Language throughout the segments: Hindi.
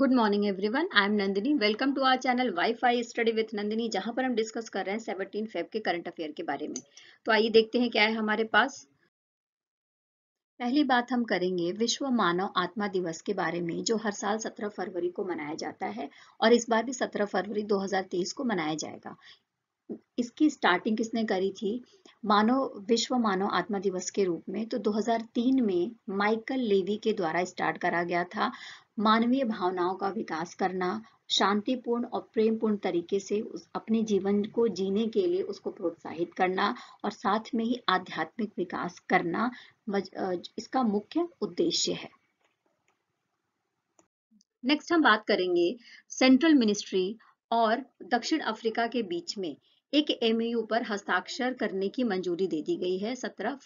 good morning everyone I am Nandini welcome to our channel wifi study with Nandini जहां पर हम डिस्कस कर रहे हैं सेवनटीन फेब के करंट अफेयर के बारे में तो आइए देखते हैं क्या है हमारे पास पहली बात हम करेंगे विश्व मानव आत्मा दिवस के बारे में जो हर साल 17 फरवरी को मनाया जाता है और इस बार भी 17 फरवरी 2023 को मनाया जाएगा इसकी स्टार्टिंग किसने करी थी मानव विश्व मानव आत्मा दिवस के रूप में तो 2003 में माइकल लेवी के द्वारा स्टार्ट करा गया था मानवीय भावनाओं का विकास करना शांतिपूर्ण और प्रेमपूर्ण तरीके से उस अपने जीवन को जीने के लिए उसको प्रोत्साहित करना और साथ में ही आध्यात्मिक विकास करना इसका मुख्य उद्देश्य है नेक्स्ट हम बात करेंगे सेंट्रल मिनिस्ट्री और दक्षिण अफ्रीका के बीच में एक एमयू पर हस्ताक्षर करने की मंजूरी दे दी गई है 17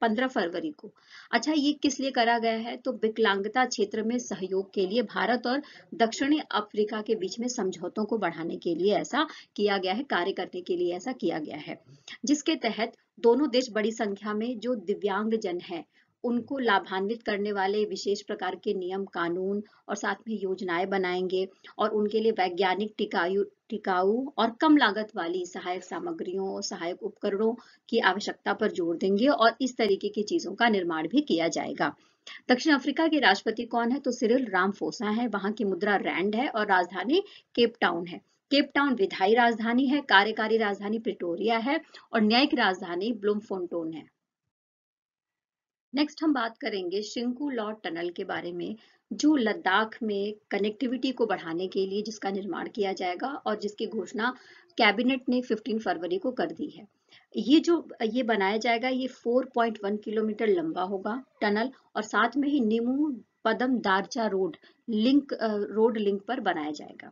पंद्रह फरवरी को अच्छा ये किस लिए करा गया है तो विकलांगता क्षेत्र में सहयोग के लिए भारत और दक्षिणी अफ्रीका के बीच में समझौतों को बढ़ाने के लिए ऐसा किया गया है कार्य करने के लिए ऐसा किया गया है जिसके तहत दोनों देश बड़ी संख्या में जो दिव्यांग जन है उनको लाभान्वित करने वाले विशेष प्रकार के नियम कानून और साथ में योजनाएं बनाएंगे और उनके लिए वैज्ञानिक टिकायु टिकाऊ और कम लागत वाली सहायक सामग्रियों और सहायक उपकरणों की आवश्यकता पर जोर देंगे और इस तरीके की चीजों का निर्माण भी किया जाएगा दक्षिण अफ्रीका के राष्ट्रपति कौन है तो सिरिल रामफोसा है वहां की मुद्रा रैंड है और राजधानी केप टाउन है केप टाउन विधायी राजधानी है कार्यकारी राजधानी प्रिटोरिया है और न्यायिक राजधानी ब्लूमफोन्टोन है नेक्स्ट हम बात करेंगे शिंकू लॉ टनल के बारे में जो लद्दाख में कनेक्टिविटी को बढ़ाने के लिए जिसका निर्माण किया जाएगा और जिसकी घोषणा कैबिनेट ने 15 फरवरी को कर दी है ये जो ये बनाया जाएगा ये 4.1 किलोमीटर लंबा होगा टनल और साथ में ही Nimu Padam Darcha road link road link पर बनाया जाएगा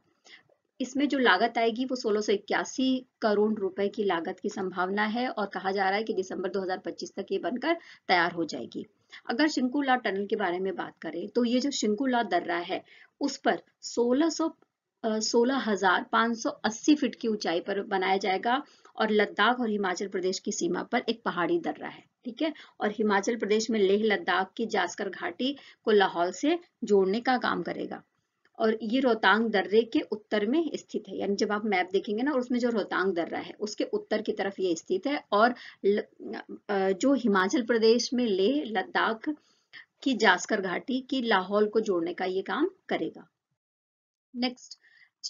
इसमें जो लागत आएगी वो सोलह सौ इक्यासी करोड़ रुपए की लागत की संभावना है और कहा जा रहा है कि दिसंबर 2025 तक ये बनकर तैयार हो जाएगी अगर शिंकुला टनल के बारे में बात करें तो ये जो शिंकुला दर्रा है उस पर सोलह सौ सोलह हजार पांच सौ अस्सी फीट की ऊंचाई पर बनाया जाएगा और लद्दाख और हिमाचल प्रदेश की सीमा पर एक पहाड़ी दर्रा है ठीक है और हिमाचल प्रदेश में लेह लद्दाख की जास्कर घाटी को लाहौल से जोड़ने का काम करेगा और ये रोहतांग दर्रे के उत्तर में स्थित है यानी जब आप मैप देखेंगे ना उसमें जो रोहतांग दर्रा है उसके उत्तर की तरफ ये स्थित है और जो हिमाचल प्रदेश में ले लद्दाख की जास्कर घाटी की लाहौल को जोड़ने का ये काम करेगा नेक्स्ट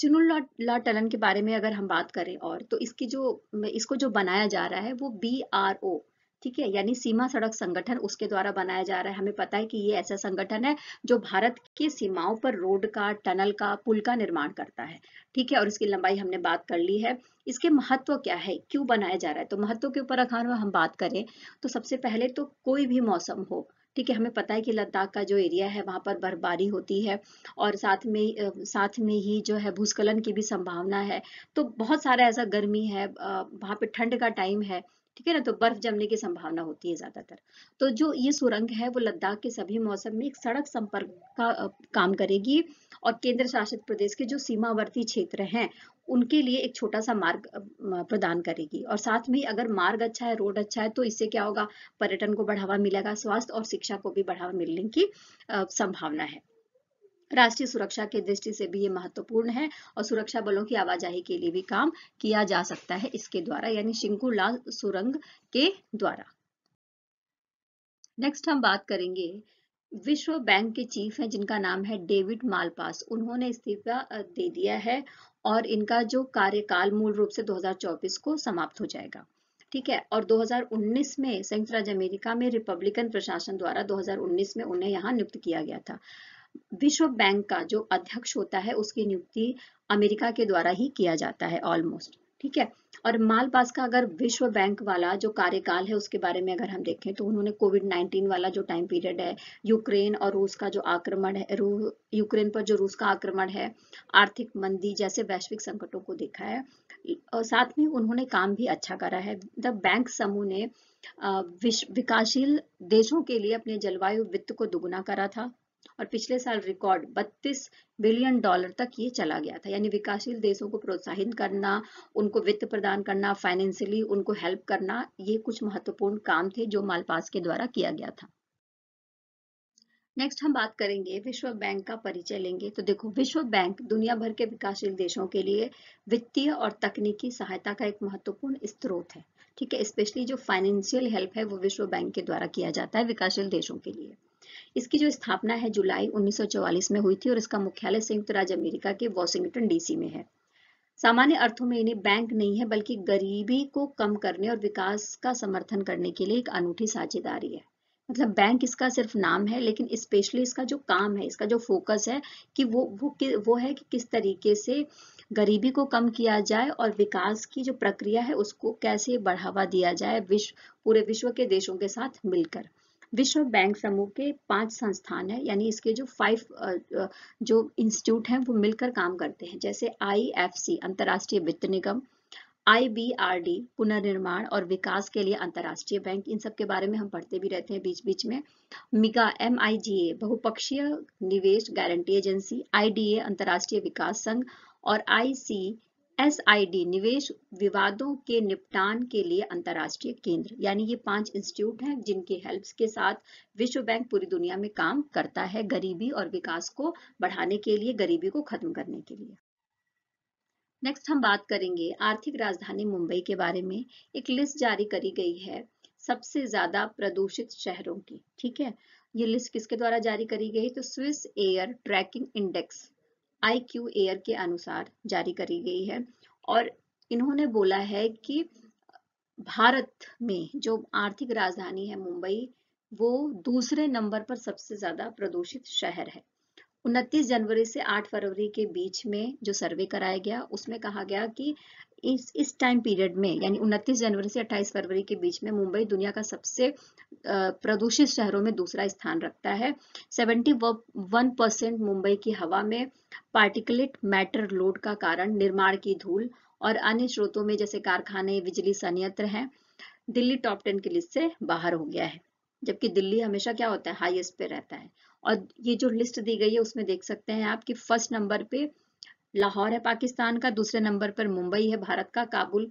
चुनुल ला टलन के बारे में अगर हम बात करें और तो इसकी जो इसको जो बनाया जा रहा है वो बी आर ओ ठीक है यानी सीमा सड़क संगठन उसके द्वारा बनाया जा रहा है हमें पता है कि ये ऐसा संगठन है जो भारत की सीमाओं पर रोड का टनल का पुल का निर्माण करता है ठीक है और इसकी लंबाई हमने बात कर ली है इसके महत्व क्या है क्यों बनाया जा रहा है तो महत्व के ऊपर अखान हम बात करें तो सबसे पहले तो कोई भी मौसम हो ठीक है हमें पता है कि लद्दाख का जो एरिया है वहां पर बर्फबारी होती है और साथ में साथ में ही जो है भूस्खलन की भी संभावना है तो बहुत सारा ऐसा गर्मी है वहां पे ठंड का टाइम है ठीक है ना तो बर्फ जमने की संभावना होती है ज्यादातर तो जो ये सुरंग है वो लद्दाख के सभी मौसम में एक सड़क संपर्क का काम करेगी और केंद्र शासित प्रदेश के जो सीमावर्ती क्षेत्र हैं उनके लिए एक छोटा सा मार्ग प्रदान करेगी और साथ में अगर मार्ग अच्छा है रोड अच्छा है तो इससे क्या होगा पर्यटन को बढ़ावा मिलेगा स्वास्थ्य और शिक्षा को भी बढ़ावा मिलने की संभावना है राष्ट्रीय सुरक्षा के दृष्टि से भी ये महत्वपूर्ण है और सुरक्षा बलों की आवाजाही के लिए भी काम किया जा सकता है इसके द्वारा यानी शिंकुलाल सुरंग के द्वारा नेक्स्ट हम बात करेंगे विश्व बैंक के चीफ हैं जिनका नाम है डेविड मालपास उन्होंने इस्तीफा दे दिया है और इनका जो कार्यकाल मूल रूप से 2024 को समाप्त हो जाएगा ठीक है और 2019 में संयुक्त राज्य अमेरिका में रिपब्लिकन प्रशासन द्वारा 2019 में उन्हें यहाँ नियुक्त किया गया था विश्व बैंक का जो अध्यक्ष होता है उसकी नियुक्ति अमेरिका के द्वारा ही किया जाता है ऑलमोस्ट ठीक है और मालपास का अगर विश्व बैंक वाला जो कार्यकाल है उसके बारे में अगर हम देखें तो उन्होंने कोविड 19 वाला जो टाइम पीरियड है यूक्रेन और रूस का जो आक्रमण है रू यूक्रेन पर जो रूस का आक्रमण है आर्थिक मंदी जैसे वैश्विक संकटों को देखा है और साथ में उन्होंने काम भी अच्छा करा है द बैंक समूह ने विकासशील देशों के लिए अपने जलवायु वित्त को दुगुना करा था और पिछले साल रिकॉर्ड 32 बिलियन डॉलर तक ये चला गया था यानी विकासशील देशों को प्रोत्साहित करना उनको वित्त प्रदान करना फाइनेंशियली उनको हेल्प करना ये कुछ महत्वपूर्ण काम थे जो मालपास के द्वारा किया गया था नेक्स्ट हम बात करेंगे विश्व बैंक का परिचय लेंगे तो देखो विश्व बैंक दुनिया भर के विकासशील देशों के लिए वित्तीय और तकनीकी सहायता का एक महत्वपूर्ण स्त्रोत है ठीक है स्पेशली जो फाइनेंशियल हेल्प है वो विश्व बैंक के द्वारा किया जाता है विकासशील देशों के लिए इसकी जो स्थापना है जुलाई 1944 में हुई थी और इसका मुख्यालय संयुक्त राज्य अमेरिका के वॉशिंगटन डीसी में है सामान्य अर्थों में इन्हें बैंक नहीं है बल्कि गरीबी को कम करने और विकास का समर्थन करने के लिए एक अनूठी साझेदारी है मतलब बैंक इसका सिर्फ नाम है लेकिन स्पेशली इसका जो काम है इसका जो फोकस है कि वो वो कि, वो है कि किस तरीके से गरीबी को कम किया जाए और विकास की जो प्रक्रिया है उसको कैसे बढ़ावा दिया जाए विश्व पूरे विश्व के देशों के साथ मिलकर विश्व बैंक समूह के पांच संस्थान है यानी इसके जो फाइव जो इंस्टीट्यूट हैं वो मिलकर काम करते हैं जैसे आई एफ सी अंतर्राष्ट्रीय वित्त निगम डी पुनर्निर्माण और विकास के लिए अंतर्राष्ट्रीय बैंक इन सब के बारे में हम पढ़ते भी रहते हैं बीच बीच में मिगा एम बहुपक्षीय निवेश गारंटी एजेंसी ए अंतर्राष्ट्रीय विकास संघ और आई एस निवेश विवादों के निपटान के लिए अंतरराष्ट्रीय केंद्र यानी ये पांच इंस्टीट्यूट हैं जिनके हेल्प्स के साथ विश्व बैंक पूरी दुनिया में काम करता है गरीबी और विकास को बढ़ाने के लिए गरीबी को खत्म करने के लिए नेक्स्ट हम बात करेंगे आर्थिक राजधानी मुंबई के बारे में एक लिस्ट जारी करी गई है सबसे ज्यादा प्रदूषित शहरों की ठीक है ये लिस्ट किसके द्वारा जारी करी गई तो Swiss air tracking index I Q Air के अनुसार जारी करी गई है और इन्होंने बोला है कि भारत में जो आर्थिक राजधानी है मुंबई वो दूसरे नंबर पर सबसे ज्यादा प्रदूषित शहर है 29 जनवरी से 8 फरवरी के बीच में जो सर्वे कराया गया उसमें कहा गया कि इस इस टाइम पीरियड में यानी 29 जनवरी से 28 फरवरी के बीच में मुंबई दुनिया का सबसे प्रदूषित शहरों में दूसरा स्थान रखता है 71 परसेंट मुंबई की हवा में पार्टिकुलेट मैटर लोड का कारण निर्माण की धूल और अन्य स्रोतों में जैसे कारखाने बिजली संयंत्र हैं दिल्ली टॉप टेन की लिस्ट से बाहर हो गया है जबकि दिल्ली हमेशा क्या होता है हाईएस्ट पे रहता है और ये जो लिस्ट दी गई है उसमें देख सकते हैं आपकी फर्स्ट नंबर पे लाहौर है पाकिस्तान का दूसरे नंबर पर मुंबई है भारत का काबुल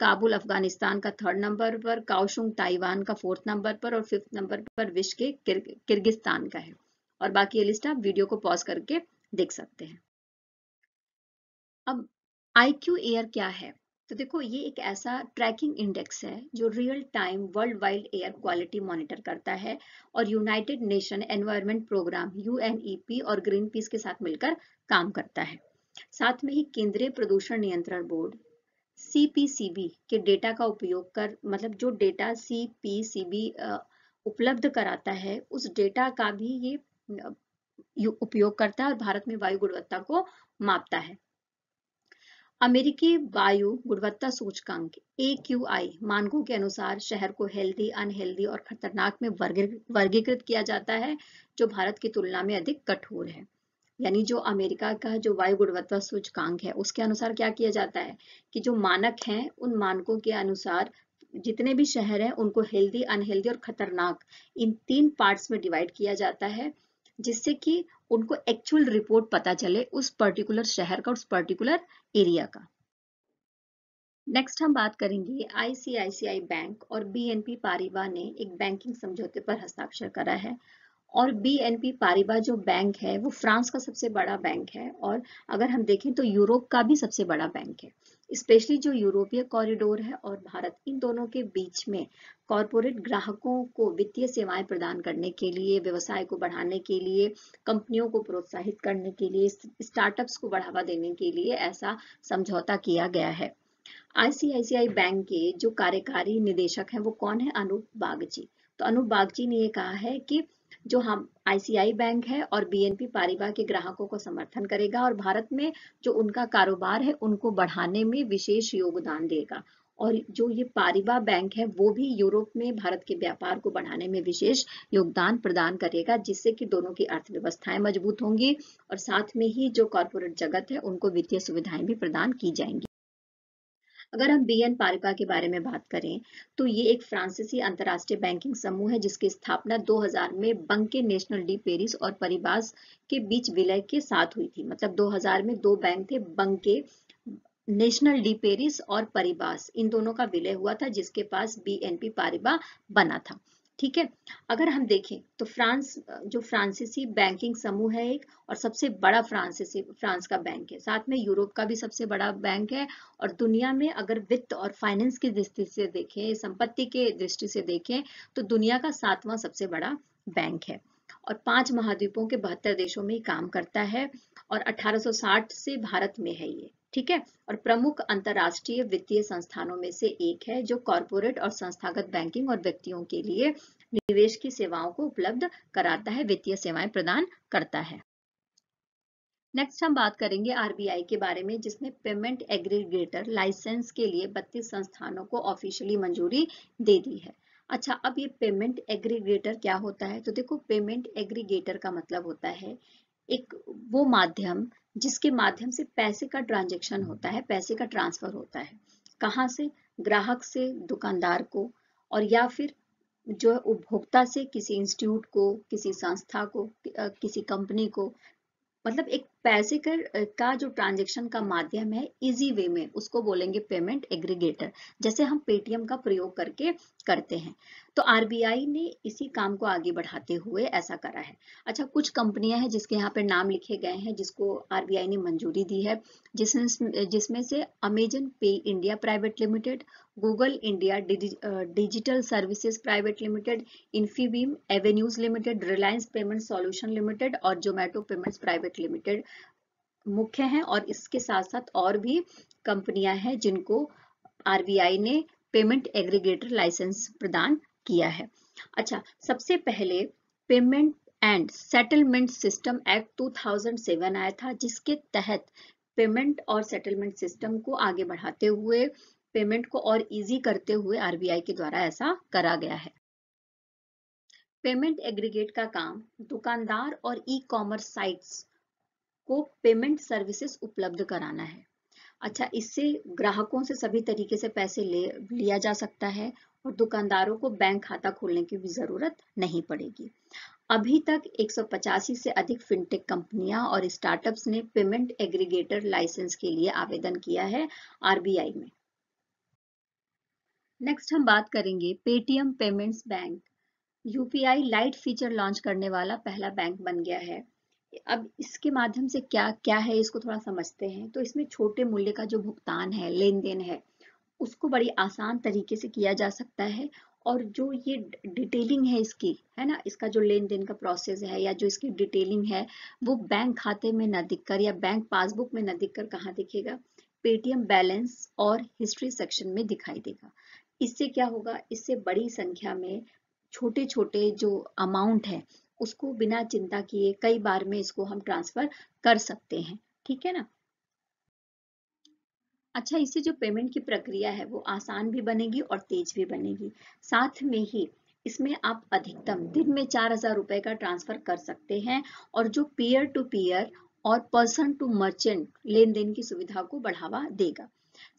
काबुल अफगानिस्तान का थर्ड नंबर पर काउशुंग ताइवान का फोर्थ नंबर पर और फिफ्थ नंबर पर विश्व के किर, किर्गिस्तान का है और बाकी ये लिस्ट आप वीडियो को पॉज करके देख सकते हैं अब आई क्यू एयर क्या है तो देखो ये एक ऐसा ट्रैकिंग इंडेक्स है जो real time world wild air quality monitor करता है और United Nation environment programme UNEP और ग्रीन पीस के साथ मिलकर काम करता है साथ में ही केंद्रीय प्रदूषण नियंत्रण बोर्ड सीपीसीबी के डेटा का उपयोग कर मतलब जो डेटा सीपीसीबी उपलब्ध कराता है उस डेटा का भी ये उपयोग करता है और भारत में वायु गुणवत्ता को मापता है अमेरिकी वायु गुणवत्ता सूचकांक ए मानकों के अनुसार शहर को हेल्दी अनहेल्दी और खतरनाक में वर्गीकृत किया जाता है जो भारत की तुलना में अधिक कठोर है यानी जो अमेरिका का जो वायु गुणवत्ता सूचकांक है उसके अनुसार क्या किया जाता है कि जो मानक हैं उन मानकों के अनुसार जितने भी शहर हैं उनको हेल्दी अनहेल्दी और खतरनाक इन तीन पार्ट्स में डिवाइड किया जाता है जिससे कि उनको एक्चुअल रिपोर्ट पता चले उस पर्टिकुलर शहर का उस पर्टिकुलर एरिया का नेक्स्ट हम बात करेंगे आईसीआईसीआई बैंक और बीएनपी पारिवा ने एक बैंकिंग समझौते पर हस्ताक्षर करा है और बी एन पी पारिबा जो बैंक है वो फ्रांस का सबसे बड़ा बैंक है और अगर हम देखें तो यूरोप का भी सबसे बड़ा बैंक है स्पेशली जो यूरोपीय कॉरिडोर है और भारत इन दोनों के बीच में कॉरपोरेट ग्राहकों को वित्तीय सेवाएं प्रदान करने के लिए व्यवसाय को बढ़ाने के लिए कंपनियों को प्रोत्साहित करने के लिए स्टार्टअप्स को बढ़ावा देने के लिए ऐसा समझौता किया गया है आईसीआईसीआई बैंक के जो कार्यकारी निदेशक हैं वो कौन है अनूप बागची तो अनूप बागची ने ये कहा है कि जो हम आईसीआई बैंक है और बीएनपी पारिवा के ग्राहकों को समर्थन करेगा और भारत में जो उनका कारोबार है उनको बढ़ाने में विशेष योगदान देगा और जो ये पारिबा बैंक है वो भी यूरोप में भारत के व्यापार को बढ़ाने में विशेष योगदान प्रदान करेगा जिससे कि दोनों की अर्थव्यवस्थाएं मजबूत होंगी और साथ में ही जो कॉरपोरेट जगत है उनको वित्तीय सुविधाएं भी प्रदान की जाएंगी अगर हम बी एन पारिपा के बारे में बात करें तो ये एक फ्रांसीसी अंतर्राष्ट्रीय बैंकिंग समूह है जिसकी स्थापना 2000 में बंके नेशनल डी पेरिस और परिवास के बीच विलय के साथ हुई थी मतलब 2000 में दो बैंक थे बंके नेशनल डी पेरिस और परिवास इन दोनों का विलय हुआ था जिसके पास बी एन पी पारिबा बना था ठीक है अगर हम देखें तो फ्रांस जो फ्रांसीसी बैंकिंग समूह है एक और सबसे बड़ा फ्रांसीसी फ्रांस का बैंक है साथ में यूरोप का भी सबसे बड़ा बैंक है और दुनिया में अगर वित्त और फाइनेंस की दृष्टि से देखें संपत्ति के दृष्टि से देखें तो दुनिया का सातवां सबसे बड़ा बैंक है और पांच महाद्वीपों के बहत्तर देशों में काम करता है और अठारह से भारत में है ये ठीक है और प्रमुख अंतरराष्ट्रीय वित्तीय संस्थानों में से एक है जो कॉरपोरेट और संस्थागत बैंकिंग और व्यक्तियों के लिए निवेश की सेवाओं को उपलब्ध कराता है वित्तीय सेवाएं प्रदान करता है नेक्स्ट हम बात करेंगे आरबीआई के बारे में जिसने पेमेंट एग्रीगेटर लाइसेंस के लिए 32 संस्थानों को ऑफिशियली मंजूरी दे दी है अच्छा अब ये पेमेंट एग्रीगेटर क्या होता है तो देखो पेमेंट एग्रीगेटर का मतलब होता है एक वो माध्यम जिसके माध्यम से पैसे का ट्रांजेक्शन होता है पैसे का ट्रांसफर होता है कहाँ से ग्राहक से दुकानदार को और या फिर जो है उपभोक्ता से किसी इंस्टीट्यूट को किसी संस्था को किसी कंपनी को मतलब एक पैसे कर का जो ट्रांजेक्शन का माध्यम है इजी वे में उसको बोलेंगे पेमेंट एग्रीगेटर जैसे हम पेटीएम का प्रयोग करके करते हैं तो आरबीआई ने इसी काम को आगे बढ़ाते हुए ऐसा करा है अच्छा कुछ कंपनियां हैं जिसके यहाँ पर नाम लिखे गए हैं जिसको आरबीआई ने मंजूरी दी है जिसमें जिसमें से Amazon Pay India private limited Google India digital services private limited Infibeam Avenues limited Reliance payment solution limited और जोमेटो पेमेंट्स प्राइवेट लिमिटेड मुख्य हैं और इसके साथ साथ और भी कंपनियां हैं जिनको आरबीआई ने पेमेंट एग्रीगेटर लाइसेंस प्रदान किया है अच्छा सबसे पहले payment and settlement system act 2007 आया था जिसके तहत पेमेंट और सेटलमेंट सिस्टम को आगे बढ़ाते हुए पेमेंट को और इजी करते हुए आरबीआई के द्वारा ऐसा करा गया है पेमेंट एग्रीगेट का काम दुकानदार और ई कॉमर्स साइट्स को पेमेंट सर्विसेज उपलब्ध कराना है अच्छा इससे ग्राहकों से सभी तरीके से पैसे ले लिया जा सकता है और दुकानदारों को बैंक खाता खोलने की भी ज़रूरत नहीं पड़ेगी अभी तक एक से अधिक फिनटेक कंपनियां और स्टार्टअप्स ने पेमेंट एग्रीगेटर लाइसेंस के लिए आवेदन किया है आरबीआई में नेक्स्ट हम बात करेंगे Paytm payments bank UPI lite feature launch करने वाला पहला बैंक बन गया है अब इसके माध्यम से क्या क्या है इसको थोड़ा समझते हैं तो इसमें छोटे मूल्य का जो भुगतान है लेन देन है उसको बड़ी आसान तरीके से किया जा सकता है और जो ये डिटेलिंग है इसकी है ना इसका जो लेन देन का प्रोसेस है या जो इसकी डिटेलिंग है वो बैंक खाते में दिख दिखकर या बैंक पासबुक में दिख दिखकर कहाँ दिखेगा पेटीएम बैलेंस और हिस्ट्री सेक्शन में दिखाई देगा इससे क्या होगा इससे बड़ी संख्या में छोटे छोटे जो अमाउंट है उसको बिना चिंता किए कई बार में इसको हम ट्रांसफर कर सकते हैं ठीक है ना अच्छा इससे जो पेमेंट की प्रक्रिया है वो आसान भी बनेगी और तेज भी बनेगी साथ में ही इसमें आप अधिकतम दिन में चार हजार रुपए का ट्रांसफर कर सकते हैं और जो पीयर टू पीयर और पर्सन टू मर्चेंट लेन देन की सुविधा को बढ़ावा देगा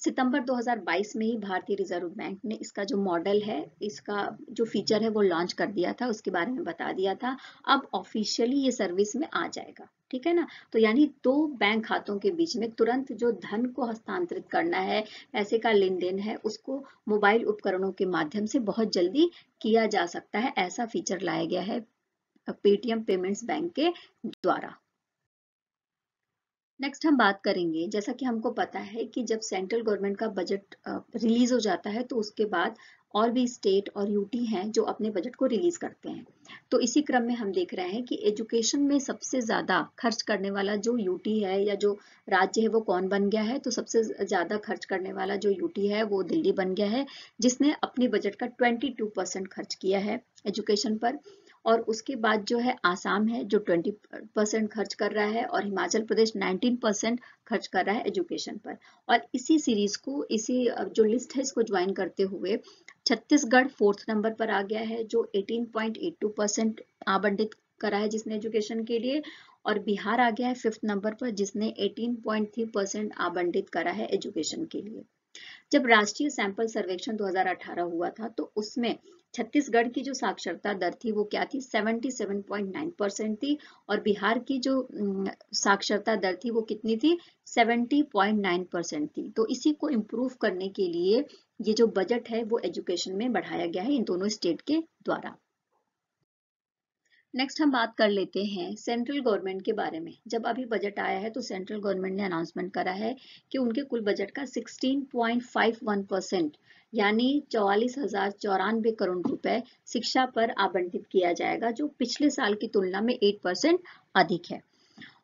सितंबर 2022 में ही भारतीय रिजर्व बैंक ने इसका जो मॉडल है इसका जो फीचर है वो लॉन्च कर दिया था उसके बारे में बता दिया था अब ऑफिशियली ये सर्विस में आ जाएगा ठीक है ना तो यानी दो बैंक खातों के बीच में तुरंत जो धन को हस्तांतरित करना है पैसे का लेन देन है उसको मोबाइल उपकरणों के माध्यम से बहुत जल्दी किया जा सकता है ऐसा फीचर लाया गया है पेटीएम पेमेंट्स बैंक के द्वारा नेक्स्ट हम बात करेंगे जैसा कि हमको पता है कि जब सेंट्रल गवर्नमेंट का बजट रिलीज हो जाता है तो उसके बाद और भी स्टेट और यूटी हैं जो अपने बजट को रिलीज करते हैं तो इसी क्रम में हम देख रहे हैं कि एजुकेशन में सबसे ज़्यादा खर्च करने वाला जो यूटी है या जो राज्य है वो कौन बन गया है तो सबसे ज़्यादा खर्च करने वाला जो यूटी है वो दिल्ली बन गया है जिसने अपने बजट का ट्वेंटी परसेंट खर्च किया है एजुकेशन पर और उसके बाद जो है आसाम है जो 20 परसेंट खर्च कर रहा है और हिमाचल प्रदेश 19 परसेंट खर्च कर रहा है एजुकेशन पर और इसी सीरीज को इसी जो लिस्ट है इसको ज्वाइन करते हुए छत्तीसगढ़ फोर्थ नंबर पर आ गया है जो 18.82 परसेंट आबंटित करा है जिसने एजुकेशन के लिए और बिहार आ गया है फिफ्थ नंबर पर जिसने 18.3 परसेंट आबंटित करा है एजुकेशन के लिए जब राष्ट्रीय सैंपल सर्वेक्षण 2018 हुआ था तो उसमें छत्तीसगढ़ की जो साक्षरता दर थी वो क्या थी 77.9 परसेंट थी और बिहार की जो साक्षरता दर थी वो कितनी थी 70.9 परसेंट थी तो इसी को इम्प्रूव करने के लिए ये जो बजट है वो एजुकेशन में बढ़ाया गया है इन दोनों स्टेट के द्वारा नेक्स्ट हम बात कर लेते हैं सेंट्रल गवर्नमेंट के बारे में जब अभी बजट आया है तो सेंट्रल गवर्नमेंट ने अनाउंसमेंट करा है कि उनके कुल बजट का 16.51 परसेंट यानी चौवालीस हजार चौरानवे करोड़ रुपए शिक्षा पर आवंटित किया जाएगा जो पिछले साल की तुलना में 8 परसेंट अधिक है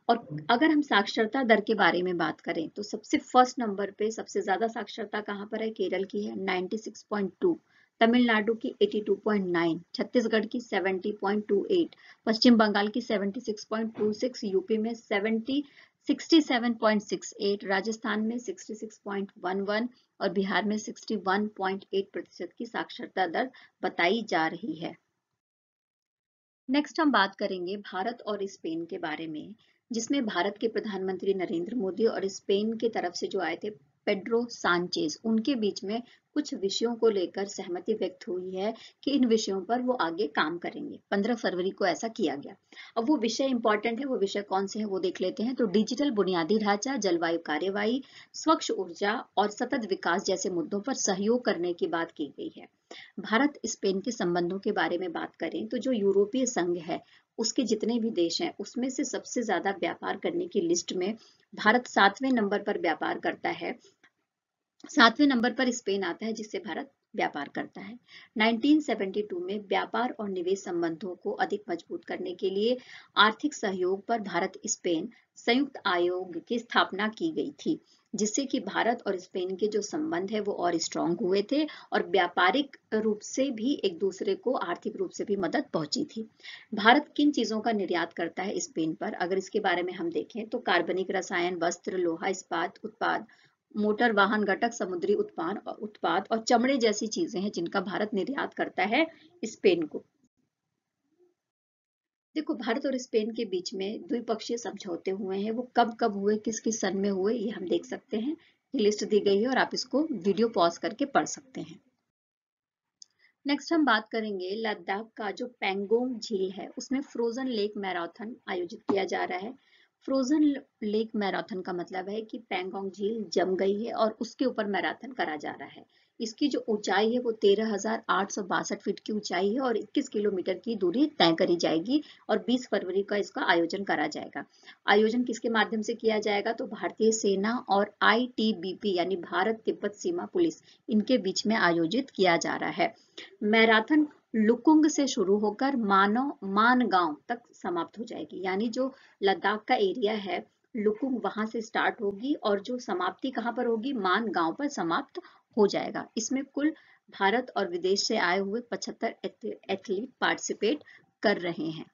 और अगर हम साक्षरता दर के बारे में बात करें तो सबसे फर्स्ट नंबर पे सबसे ज्यादा साक्षरता कहाँ पर है केरल की है 96.2 तमिलनाडु की 82.9, छत्तीसगढ़ की 70.28, पश्चिम बंगाल की 76.26, यूपी में 70 67.68, राजस्थान में 66.11 और बिहार में 61.8 प्रतिशत की साक्षरता दर बताई जा रही है नेक्स्ट हम बात करेंगे भारत और स्पेन के बारे में जिसमें भारत के प्रधानमंत्री नरेंद्र मोदी और स्पेन के तरफ से जो आए थे पेड्रो सांचेज उनके बीच में कुछ विषयों को लेकर सहमति व्यक्त हुई है कि इन विषयों पर वो आगे काम करेंगे 15 फरवरी को ऐसा किया गया अब वो विषय इंपॉर्टेंट है वो विषय कौन से हैं वो देख लेते हैं तो डिजिटल बुनियादी ढांचा जलवायु कार्यवाही स्वच्छ ऊर्जा और सतत विकास जैसे मुद्दों पर सहयोग करने की बात की गई है भारत स्पेन के संबंधों के बारे में बात करें तो जो यूरोपीय संघ है उसके जितने भी देश हैं उसमें से सबसे ज़्यादा व्यापार करने की लिस्ट में भारत सातवें नंबर पर व्यापार करता है सातवें नंबर पर स्पेन आता है जिससे भारत व्यापार करता है 1972 में व्यापार और निवेश संबंधों को अधिक मजबूत करने के लिए आर्थिक सहयोग पर भारत स्पेन संयुक्त आयोग की स्थापना की गई थी जिससे कि भारत और स्पेन के जो संबंध है वो और स्ट्रांग हुए थे और व्यापारिक रूप से भी एक दूसरे को आर्थिक रूप से भी मदद पहुंची थी भारत किन चीज़ों का निर्यात करता है स्पेन पर अगर इसके बारे में हम देखें तो कार्बनिक रसायन वस्त्र लोहा इस्पात उत्पाद मोटर वाहन घटक समुद्री उत्पाद उत्पाद और चमड़े जैसी चीजें हैं जिनका भारत निर्यात करता है स्पेन को देखो भारत और स्पेन के बीच में द्विपक्षीय समझौते हुए हैं वो कब कब हुए किस किस सन में हुए ये हम देख सकते हैं ये लिस्ट दी गई है और आप इसको वीडियो पॉज करके पढ़ सकते हैं नेक्स्ट हम बात करेंगे लद्दाख का जो पेंगोंग झील है उसमें फ्रोजन लेक मैराथन आयोजित किया जा रहा है फ्रोजन लेक मैराथन का मतलब है कि पेंगोंग झील जम गई है और उसके ऊपर मैराथन करा जा रहा है इसकी जो ऊंचाई है वो तेरह हजार आठ सौ बासठ फीट की ऊंचाई है और 21 किलोमीटर की दूरी तय करी जाएगी और 20 फरवरी का इसका आयोजन करा जाएगा आयोजन किसके माध्यम से किया जाएगा तो भारतीय सेना और आईटीबीपी यानी भारत तिब्बत सीमा पुलिस इनके बीच में आयोजित किया जा रहा है मैराथन लुकुंग से शुरू होकर मानव मानगांव तक समाप्त हो जाएगी यानी जो लद्दाख का एरिया है लुकुंग वहां से स्टार्ट होगी और जो समाप्ति कहां पर होगी मान गांव पर समाप्त हो जाएगा इसमें कुल भारत और विदेश से आए हुए 75 एथलीट पार्टिसिपेट कर रहे हैं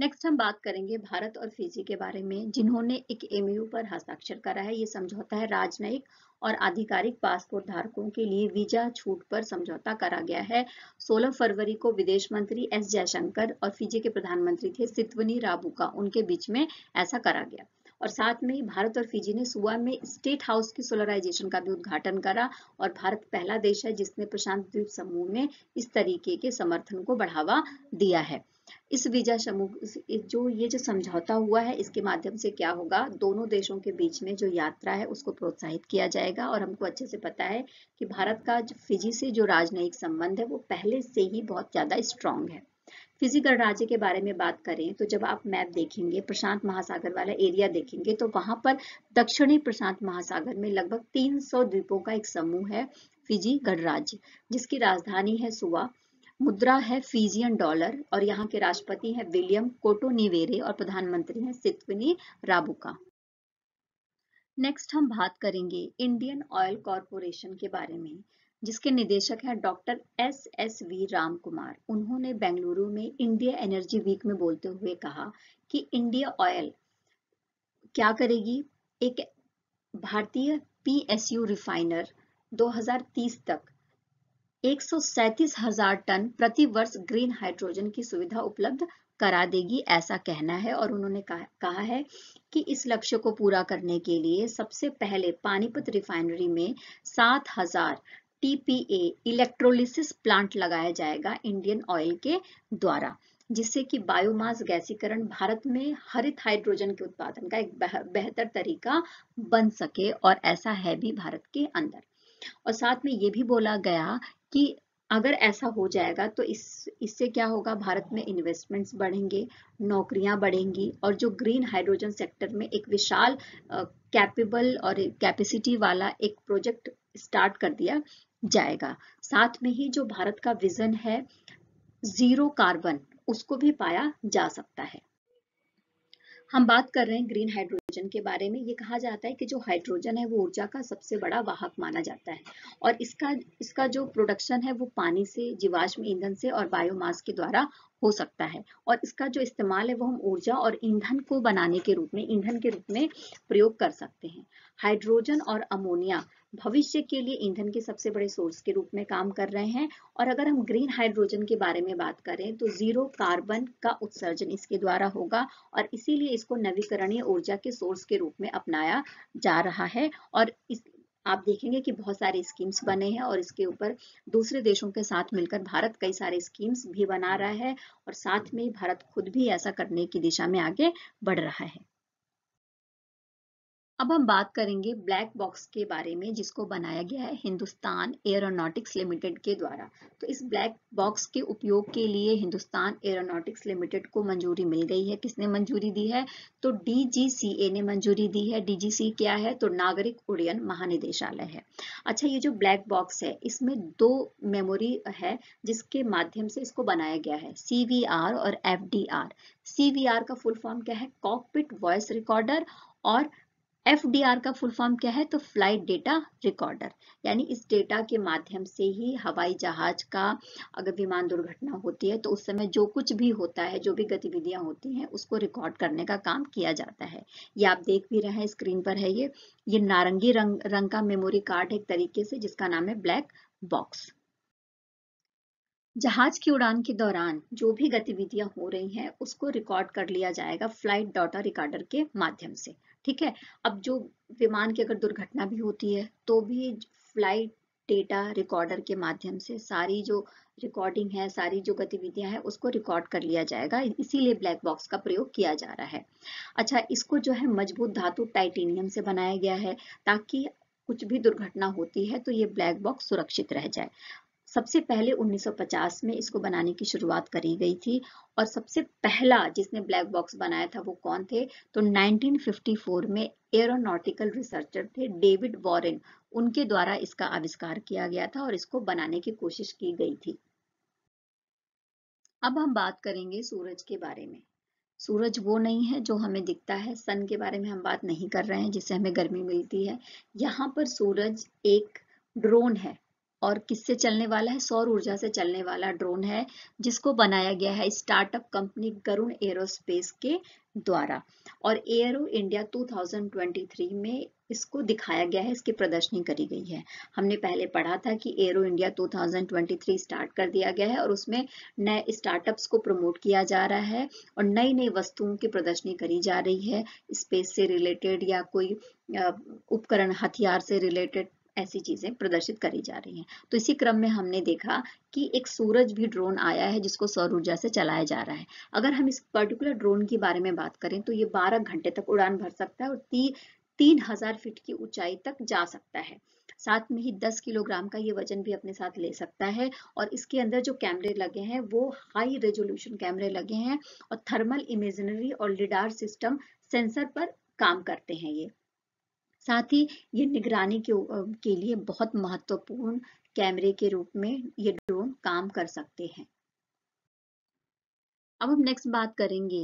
नेक्स्ट हम बात करेंगे भारत और फिजी के बारे में जिन्होंने एक एमयू पर हस्ताक्षर करा है ये समझौता है राजनयिक और आधिकारिक पासपोर्ट धारकों के लिए वीजा छूट पर समझौता करा गया है 16 फरवरी को विदेश मंत्री एस जयशंकर और फिजी के प्रधानमंत्री थे सितवनी राबुका उनके बीच में ऐसा करा गया और साथ में ही भारत और फिजी ने सुबह में स्टेट हाउस की सोलराइजेशन का भी उद्घाटन करा और भारत पहला देश है जिसने प्रशांत द्वीप समूह में इस तरीके के समर्थन को बढ़ावा दिया है इस वीजा समूह जो ये जो समझौता हुआ है इसके माध्यम से क्या होगा दोनों देशों के बीच में जो यात्रा है उसको प्रोत्साहित किया जाएगा और हमको अच्छे से पता है कि भारत का फिजी से जो राजनयिक संबंध है वो पहले से ही बहुत ज़्यादा स्ट्रांग है फिजी गणराज्य के बारे में बात करें तो जब आप मैप देखेंगे प्रशांत महासागर वाला एरिया देखेंगे तो वहां पर दक्षिणी प्रशांत महासागर में लगभग 300 द्वीपों का एक समूह है फिजी गणराज्य जिसकी राजधानी है सुवा मुद्रा है फिजियन डॉलर और यहाँ के राष्ट्रपति है विलियम कोटोनिवेरे और प्रधानमंत्री है सितविनी राबुका नेक्स्ट हम बात करेंगे इंडियन ऑयल कॉरपोरेशन के बारे में जिसके निदेशक हैं doctor S S V Ram Kumar उन्होंने बेंगलुरु में इंडिया एनर्जी वीक में बोलते हुए कहा कि इंडिया ऑयल क्या करेगी एक भारतीय पीएसयू रिफाइनर 2030 तक एक हजार टन प्रति वर्ष ग्रीन हाइड्रोजन की सुविधा उपलब्ध करा देगी ऐसा कहना है और उन्होंने कहा, कहा है कि इस लक्ष्य को पूरा करने के लिए सबसे पहले पानीपत रिफाइनरी में सात हजार टीपीए इलेक्ट्रोलिसिस प्लांट लगाया जाएगा इंडियन ऑयल के द्वारा जिससे कि बायोमास गैसीकरण भारत में हरित हाइड्रोजन के उत्पादन का एक बेहतर तरीका बन सके और ऐसा है भी भारत के अंदर और साथ में ये भी बोला गया कि अगर ऐसा हो जाएगा तो इस इससे क्या होगा भारत में इन्वेस्टमेंट्स बढ़ेंगे नौकरियां बढ़ेंगी और जो ग्रीन हाइड्रोजन सेक्टर में एक विशाल कैपेबल और कैपेसिटी वाला एक प्रोजेक्ट स्टार्ट कर दिया जाएगा साथ में ही जो भारत का विजन है जीरो कार्बन उसको भी पाया जा सकता है हम बात कर रहे हैं ग्रीन हाइड्रोजन हाइड्रोजन के बारे में ये कहा जाता है कि जो हाइड्रोजन है वो ऊर्जा का सबसे बड़ा वाहक माना जाता है और इसका इसका जो प्रोडक्शन है वो पानी से जीवाश्म ईंधन से और बायोमास के द्वारा हो सकता है और इसका जो इस्तेमाल है वो हम ऊर्जा और ईंधन को बनाने के रूप में ईंधन के रूप में प्रयोग कर सकते हैं हाइड्रोजन और अमोनिया भविष्य के लिए ईंधन के सबसे बड़े सोर्स के रूप में काम कर रहे हैं और अगर हम ग्रीन हाइड्रोजन के बारे में बात करें तो जीरो कार्बन का उत्सर्जन इसके द्वारा होगा और इसीलिए इसको नवीकरणीय ऊर्जा के सोर्स के रूप में अपनाया जा रहा है और इस आप देखेंगे कि बहुत सारे स्कीम्स बने हैं और इसके ऊपर दूसरे देशों के साथ मिलकर भारत कई सारे स्कीम्स भी बना रहा है और साथ में भारत खुद भी ऐसा करने की दिशा में आगे बढ़ रहा है अब हम बात करेंगे ब्लैक बॉक्स के बारे में जिसको बनाया गया है हिंदुस्तान एरोनॉटिक्स लिमिटेड के द्वारा तो इस ब्लैक बॉक्स के उपयोग के लिए हिंदुस्तान एरोनॉटिक्स लिमिटेड को मंजूरी मिल गई है किसने मंजूरी दी है तो डीजीसीए ने मंजूरी दी है डीजीसी क्या है तो नागरिक उड्डयन महानिदेशालय है अच्छा ये जो ब्लैक बॉक्स है इसमें दो मेमोरी है जिसके माध्यम से इसको बनाया गया है सी और एफ डी आर का फुल फॉर्म क्या है कॉकपिट वॉइस रिकॉर्डर और एफ का फुल फॉर्म क्या है तो फ्लाइट डेटा रिकॉर्डर यानी इस डेटा के माध्यम से ही हवाई जहाज का अगर विमान दुर्घटना होती है तो उस समय जो कुछ भी होता है जो भी गतिविधियां होती हैं उसको रिकॉर्ड करने का काम किया जाता है ये आप देख भी रहे हैं स्क्रीन पर है ये ये नारंगी रंग रंग का मेमोरी कार्ड एक तरीके से जिसका नाम है ब्लैक बॉक्स जहाज की उड़ान के दौरान जो भी गतिविधियां हो रही हैं उसको रिकॉर्ड कर लिया जाएगा फ्लाइट डाटा रिकॉर्डर के माध्यम से ठीक है अब जो विमान की अगर दुर्घटना भी होती है तो भी फ्लाइट डेटा रिकॉर्डर के माध्यम से सारी जो रिकॉर्डिंग है सारी जो गतिविधियां हैं उसको रिकॉर्ड कर लिया जाएगा इसीलिए ब्लैक बॉक्स का प्रयोग किया जा रहा है अच्छा इसको जो है मजबूत धातु टाइटेनियम से बनाया गया है ताकि कुछ भी दुर्घटना होती है तो ये ब्लैक बॉक्स सुरक्षित रह जाए सबसे पहले 1950 में इसको बनाने की शुरुआत करी गई थी और सबसे पहला जिसने ब्लैक बॉक्स बनाया था वो कौन थे तो 1954 में एरोनॉटिकल रिसर्चर थे डेविड वॉरेन उनके द्वारा इसका आविष्कार किया गया था और इसको बनाने की कोशिश की गई थी अब हम बात करेंगे सूरज के बारे में सूरज वो नहीं है जो हमें दिखता है सन के बारे में हम बात नहीं कर रहे हैं जिससे हमें गर्मी मिलती है यहाँ पर सूरज एक ड्रोन है और किससे चलने वाला है सौर ऊर्जा से चलने वाला ड्रोन है जिसको बनाया गया है स्टार्टअप कंपनी गरुण एरोस्पेस के द्वारा और एयरो इंडिया 2023 में इसको दिखाया गया है इसकी प्रदर्शनी करी गई है हमने पहले पढ़ा था कि एरो इंडिया 2023 स्टार्ट कर दिया गया है और उसमें नए स्टार्टअप्स को प्रमोट किया जा रहा है और नई नई वस्तुओं की प्रदर्शनी करी जा रही है स्पेस से रिलेटेड या कोई उपकरण हथियार से रिलेटेड ऐसी चीज़ें प्रदर्शित करी जा रही हैं तो इसी क्रम में हमने देखा कि एक सूरज भी ड्रोन आया है जिसको सौर ऊर्जा से चलाया जा रहा है अगर हम इस पर्टिकुलर ड्रोन के बारे में बात करें तो ये बारह घंटे तक उड़ान भर सकता है और ती, तीन हजार फीट की ऊंचाई तक जा सकता है साथ में ही 10 किलोग्राम का ये वजन भी अपने साथ ले सकता है और इसके अंदर जो कैमरे लगे हैं वो हाई रेजोल्यूशन कैमरे लगे हैं और थर्मल इमेजनरी और लिडार सिस्टम सेंसर पर काम करते हैं ये साथ ही ये निगरानी के, के लिए बहुत महत्वपूर्ण कैमरे के रूप में ये ड्रोन काम कर सकते हैं अब हम नेक्स्ट बात करेंगे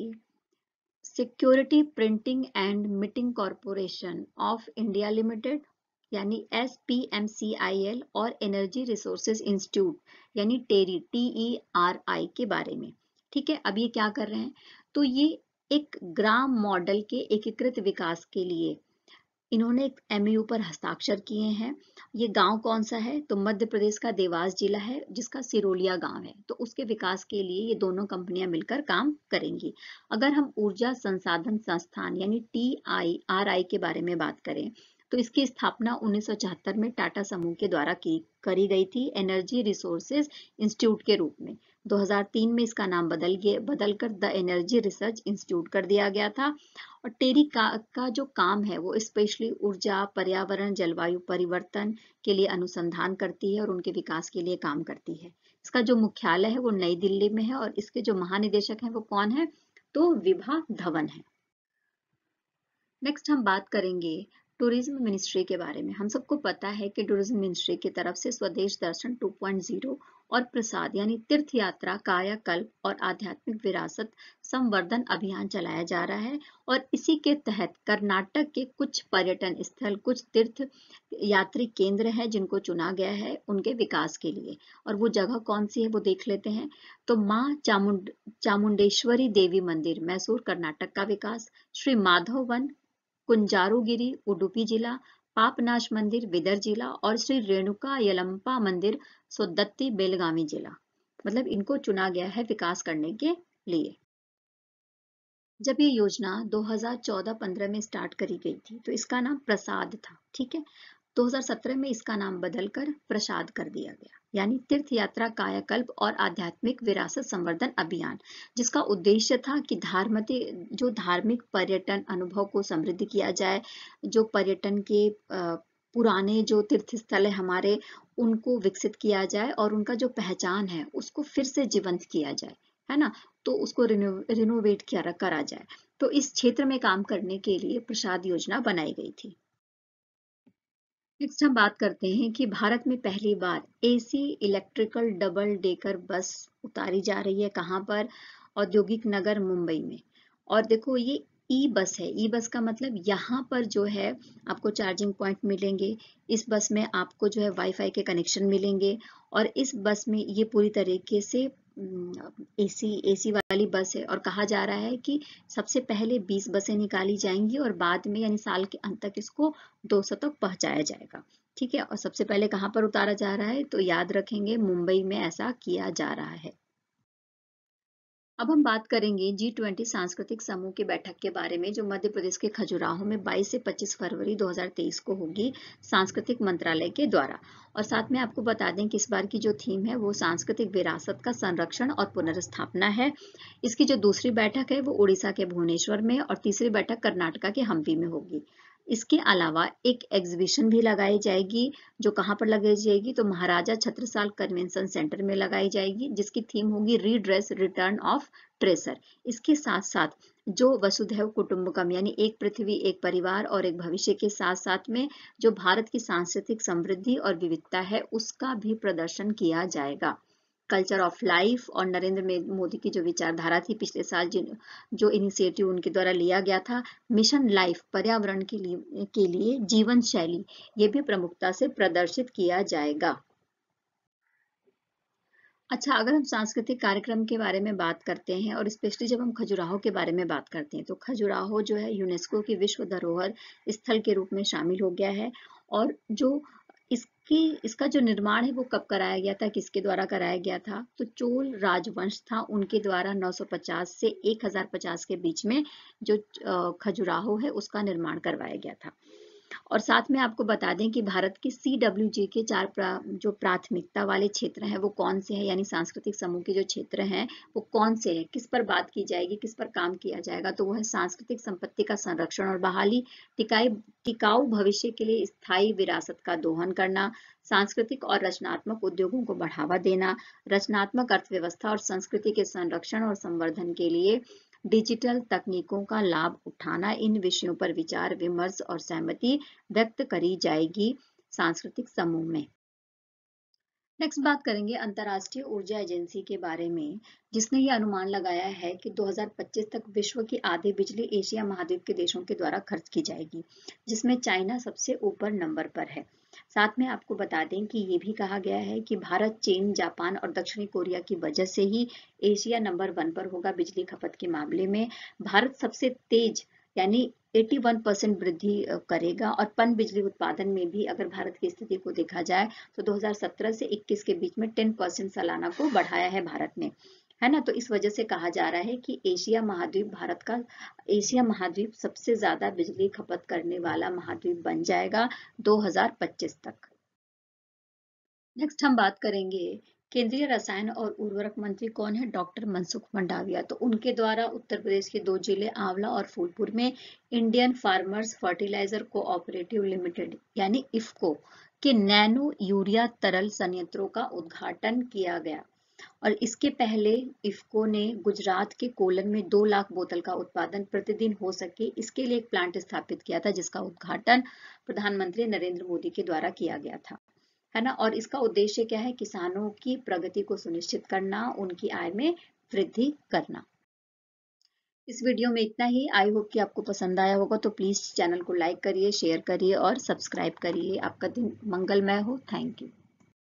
security printing and minting corporation of India limited यानी S P M C I L और एनर्जी रिसोर्सेज इंस्टीट्यूट यानी टेरी टी ई आर आई के बारे में ठीक है अब ये क्या कर रहे हैं तो ये एक ग्राम मॉडल के एकीकृत विकास के लिए इन्होंने एक एमयू पर हस्ताक्षर किए हैं ये गांव कौन सा है तो मध्य प्रदेश का देवास जिला है जिसका सिरोलिया गांव है तो उसके विकास के लिए ये दोनों कंपनियां मिलकर काम करेंगी अगर हम ऊर्जा संसाधन संस्थान यानी टी आई आर आई के बारे में बात करें तो इसकी स्थापना उन्नीस में टाटा समूह के द्वारा की करी गई थी एनर्जी रिसोर्सेज इंस्टीट्यूट के रूप में 2003 में इसका नाम बदल गया बदलकर द एनर्जी रिसर्च इंस्टीट्यूट कर दिया गया था और टेरी का, का जो काम है वो स्पेशली ऊर्जा पर्यावरण जलवायु परिवर्तन के लिए अनुसंधान करती है और उनके विकास के लिए काम करती है इसका जो मुख्यालय है वो नई दिल्ली में है और इसके जो महानिदेशक हैं वो कौन है तो विभा धवन है नेक्स्ट हम बात करेंगे टूरिज्म मिनिस्ट्री के बारे में हम सबको पता है कि टूरिज्म मिनिस्ट्री की तरफ से स्वदेश दर्शन 2.0 और प्रसाद यानी तीर्थ यात्रा कायाकल्प और आध्यात्मिक विरासत संवर्धन अभियान चलाया जा रहा है और इसी के तहत कर्नाटक के कुछ पर्यटन स्थल कुछ तीर्थ यात्री केंद्र हैं जिनको चुना गया है उनके विकास के लिए और वो जगह कौन सी है वो देख लेते हैं तो माँ चामुंड चामुंडेश्वरी देवी मंदिर मैसूर कर्नाटक का विकास श्री माधव वन कुंजारूगिरी उडुपी जिला पापनाश मंदिर विदर जिला और श्री रेणुका यलम्पा मंदिर सोदत्ती बेलगामी जिला मतलब इनको चुना गया है विकास करने के लिए जब ये योजना 2014-15 में स्टार्ट करी गई थी तो इसका नाम प्रसाद था ठीक है 2017 में इसका नाम बदलकर प्रसाद कर दिया गया यानी तीर्थ यात्रा कायाकल्प और आध्यात्मिक विरासत संवर्धन अभियान जिसका उद्देश्य था कि धार्मिक जो धार्मिक पर्यटन अनुभव को समृद्ध किया जाए जो पर्यटन के पुराने जो तीर्थ स्थल है हमारे उनको विकसित किया जाए और उनका जो पहचान है उसको फिर से जीवंत किया जाए है ना तो उसको रिनो रिनोवेट किया करा जाए तो इस क्षेत्र में काम करने के लिए प्रसाद योजना बनाई गई थी नेक्स्ट हम बात करते हैं कि भारत में पहली बार AC electrical double decker bus उतारी जा रही है कहाँ पर औद्योगिक नगर मुंबई में और देखो ये ई बस है ई बस का मतलब यहाँ पर जो है आपको चार्जिंग पॉइंट मिलेंगे इस बस में आपको जो है वाईफाई के कनेक्शन मिलेंगे और इस बस में ये पूरी तरीके से एसी एसी वाली बस है और कहा जा रहा है कि सबसे पहले 20 बसें निकाली जाएंगी और बाद में यानी साल के अंत तक इसको 200 तक पहुंचाया जाएगा ठीक है और सबसे पहले कहाँ पर उतारा जा रहा है तो याद रखेंगे मुंबई में ऐसा किया जा रहा है अब हम बात करेंगे जी ट्वेंटी सांस्कृतिक समूह की बैठक के बारे में जो मध्य प्रदेश के खजुराहो में 22 से 25 फरवरी 2023 को होगी सांस्कृतिक मंत्रालय के द्वारा और साथ में आपको बता दें कि इस बार की जो थीम है वो सांस्कृतिक विरासत का संरक्षण और पुनर्स्थापना है इसकी जो दूसरी बैठक है वो उड़ीसा के भुवनेश्वर में और तीसरी बैठक कर्नाटका के हम्पी में होगी इसके अलावा एक एग्जीबिशन भी लगाई जाएगी जो कहाँ पर लगाई जाएगी तो महाराजा छत्रसाल कन्वेंशन सेंटर में लगाई जाएगी जिसकी थीम होगी रीड्रेस रिटर्न ऑफ ट्रेसर इसके साथ साथ जो वसुधैव कुटुंबकम यानी एक पृथ्वी एक परिवार और एक भविष्य के साथ साथ में जो भारत की सांस्कृतिक समृद्धि और विविधता है उसका भी प्रदर्शन किया जाएगा कल्चर ऑफ लाइफ और नरेंद्र मोदी की जो विचारधारा थी पिछले साल जो इनिशिएटिव उनके द्वारा लिया गया था मिशन लाइफ पर्यावरण के लिए के लिए जीवन शैली ये भी प्रमुखता से प्रदर्शित किया जाएगा अच्छा अगर हम सांस्कृतिक कार्यक्रम के बारे में बात करते हैं और स्पेशली जब हम खजुराहो के बारे में बात करते हैं तो खजुराहो जो है यूनेस्को की विश्व धरोहर स्थल के रूप में शामिल हो गया है और जो कि इसका जो निर्माण है वो कब कराया गया था किसके द्वारा कराया गया था तो चोल राजवंश था उनके द्वारा 950 से 1050 के बीच में जो खजुराहो है उसका निर्माण करवाया गया था और साथ में आपको बता दें कि भारत के सी डब्ल्यू जी के चार प्रा, जो प्राथमिकता वाले क्षेत्र हैं वो कौन से हैं यानी सांस्कृतिक समूह के जो क्षेत्र हैं वो कौन से हैं किस पर बात की जाएगी किस पर काम किया जाएगा तो वो है सांस्कृतिक संपत्ति का संरक्षण और बहाली टिकाई टिकाऊ भविष्य के लिए स्थायी विरासत का दोहन करना सांस्कृतिक और रचनात्मक उद्योगों को बढ़ावा देना रचनात्मक अर्थव्यवस्था और संस्कृति के संरक्षण और संवर्धन के लिए डिजिटल तकनीकों का लाभ उठाना इन विषयों पर विचार विमर्श और सहमति व्यक्त करी जाएगी सांस्कृतिक समूह में नेक्स्ट बात करेंगे अंतर्राष्ट्रीय ऊर्जा एजेंसी के बारे में जिसने ये अनुमान लगाया है कि 2025 तक विश्व की आधी बिजली एशिया महाद्वीप के देशों के द्वारा खर्च की जाएगी जिसमें चाइना सबसे ऊपर नंबर पर है साथ में आपको बता दें कि ये भी कहा गया है कि भारत चीन जापान और दक्षिणी कोरिया की वजह से ही एशिया नंबर वन पर होगा बिजली खपत के मामले में भारत सबसे तेज यानी 81 परसेंट वृद्धि करेगा और पन बिजली उत्पादन में भी अगर भारत की स्थिति को देखा जाए तो 2017 से 21 के बीच में 10 परसेंट सालाना को बढ़ाया है भारत ने है ना तो इस वजह से कहा जा रहा है कि एशिया महाद्वीप भारत का एशिया महाद्वीप सबसे ज्यादा बिजली खपत करने वाला महाद्वीप बन जाएगा 2025 तक नेक्स्ट हम बात करेंगे केंद्रीय रसायन और उर्वरक मंत्री कौन है डॉक्टर मनसुख मंडाविया तो उनके द्वारा उत्तर प्रदेश के दो जिले आंवला और फूलपुर में Indian farmers fertiliser cooperative limited यानी इफको के नैनो यूरिया तरल संयंत्रों का उद्घाटन किया गया और इसके पहले इफको ने गुजरात के कोलन में दो लाख बोतल का उत्पादन प्रतिदिन हो सके इसके लिए एक प्लांट स्थापित किया था जिसका उद्घाटन प्रधानमंत्री नरेंद्र मोदी के द्वारा किया गया था है ना और इसका उद्देश्य क्या है किसानों की प्रगति को सुनिश्चित करना उनकी आय में वृद्धि करना इस वीडियो में इतना ही आई होप कि आपको पसंद आया होगा तो प्लीज़ चैनल को लाइक करिए शेयर करिए और सब्सक्राइब करिए आपका दिन मंगलमय हो थैंक यू